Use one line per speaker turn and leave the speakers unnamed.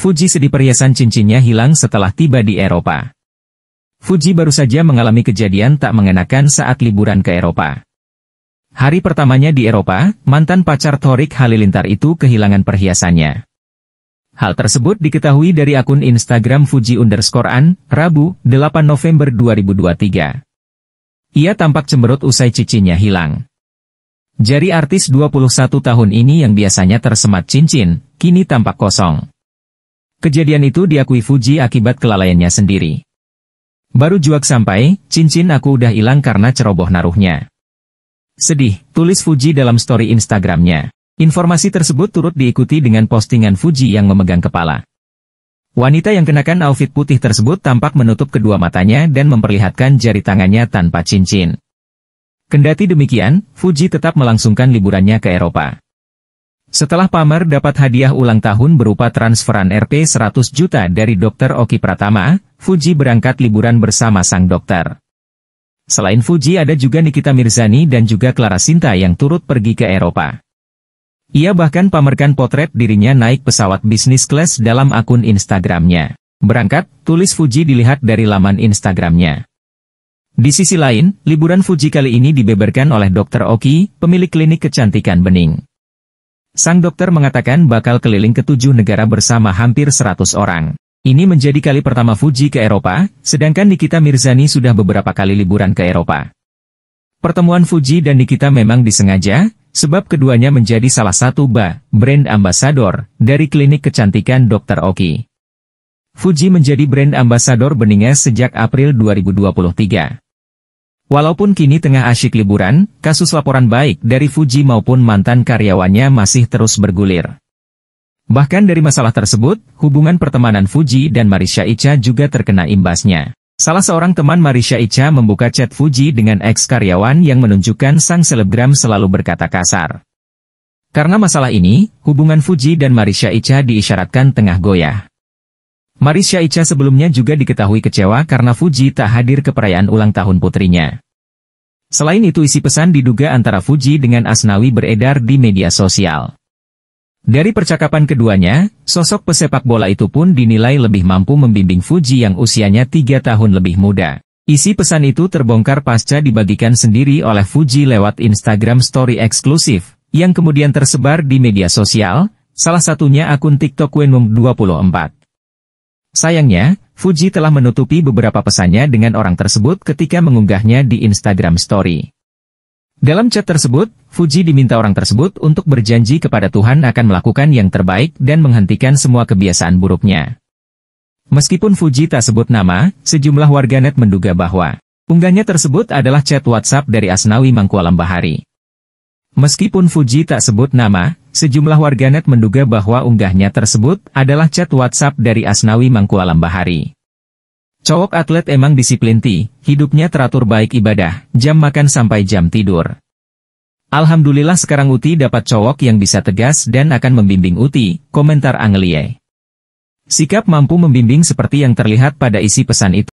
Fuji sedih perhiasan cincinnya hilang setelah tiba di Eropa. Fuji baru saja mengalami kejadian tak mengenakan saat liburan ke Eropa. Hari pertamanya di Eropa, mantan pacar Torik Halilintar itu kehilangan perhiasannya. Hal tersebut diketahui dari akun Instagram Fuji underscore an, Rabu, 8 November 2023. Ia tampak cemberut usai cincinnya hilang. Jari artis 21 tahun ini yang biasanya tersemat cincin, kini tampak kosong. Kejadian itu diakui Fuji akibat kelalaiannya sendiri. Baru juak sampai, cincin aku udah hilang karena ceroboh naruhnya. Sedih, tulis Fuji dalam story Instagramnya. Informasi tersebut turut diikuti dengan postingan Fuji yang memegang kepala. Wanita yang kenakan outfit putih tersebut tampak menutup kedua matanya dan memperlihatkan jari tangannya tanpa cincin. Kendati demikian, Fuji tetap melangsungkan liburannya ke Eropa. Setelah Pamer dapat hadiah ulang tahun berupa transferan Rp 100 juta dari Dr. Oki Pratama, Fuji berangkat liburan bersama sang dokter. Selain Fuji ada juga Nikita Mirzani dan juga Clara Sinta yang turut pergi ke Eropa. Ia bahkan pamerkan potret dirinya naik pesawat bisnis kelas dalam akun Instagramnya. Berangkat, tulis Fuji dilihat dari laman Instagramnya. Di sisi lain, liburan Fuji kali ini dibeberkan oleh Dr. Oki, pemilik klinik kecantikan bening. Sang dokter mengatakan bakal keliling ke tujuh negara bersama hampir 100 orang. Ini menjadi kali pertama Fuji ke Eropa, sedangkan Nikita Mirzani sudah beberapa kali liburan ke Eropa. Pertemuan Fuji dan Nikita memang disengaja, sebab keduanya menjadi salah satu BA, brand ambassador, dari klinik kecantikan Dr. Oki. Fuji menjadi brand ambassador beningnya sejak April 2023. Walaupun kini tengah asyik liburan, kasus laporan baik dari Fuji maupun mantan karyawannya masih terus bergulir. Bahkan dari masalah tersebut, hubungan pertemanan Fuji dan Marisha Ica juga terkena imbasnya. Salah seorang teman Marisha Ica membuka chat Fuji dengan ex karyawan yang menunjukkan sang selebgram selalu berkata kasar. Karena masalah ini, hubungan Fuji dan Marisha Ica diisyaratkan tengah goyah. Marisha Ica sebelumnya juga diketahui kecewa karena Fuji tak hadir ke perayaan ulang tahun putrinya. Selain itu isi pesan diduga antara Fuji dengan Asnawi beredar di media sosial. Dari percakapan keduanya, sosok pesepak bola itu pun dinilai lebih mampu membimbing Fuji yang usianya 3 tahun lebih muda. Isi pesan itu terbongkar pasca dibagikan sendiri oleh Fuji lewat Instagram story eksklusif, yang kemudian tersebar di media sosial, salah satunya akun TikTok Wenmum 24. Sayangnya, Fuji telah menutupi beberapa pesannya dengan orang tersebut ketika mengunggahnya di Instagram Story. Dalam chat tersebut, Fuji diminta orang tersebut untuk berjanji kepada Tuhan akan melakukan yang terbaik dan menghentikan semua kebiasaan buruknya. Meskipun Fuji tak sebut nama, sejumlah warganet menduga bahwa unggahnya tersebut adalah chat WhatsApp dari Asnawi Mangkualam Bahari. Meskipun Fuji tak sebut nama, Sejumlah warganet menduga bahwa unggahnya tersebut adalah chat WhatsApp dari Asnawi Mangku Alam Bahari. Cowok atlet emang disiplin ti, hidupnya teratur baik ibadah, jam makan sampai jam tidur. Alhamdulillah sekarang Uti dapat cowok yang bisa tegas dan akan membimbing Uti, komentar Angelie. Sikap mampu membimbing seperti yang terlihat pada isi pesan itu.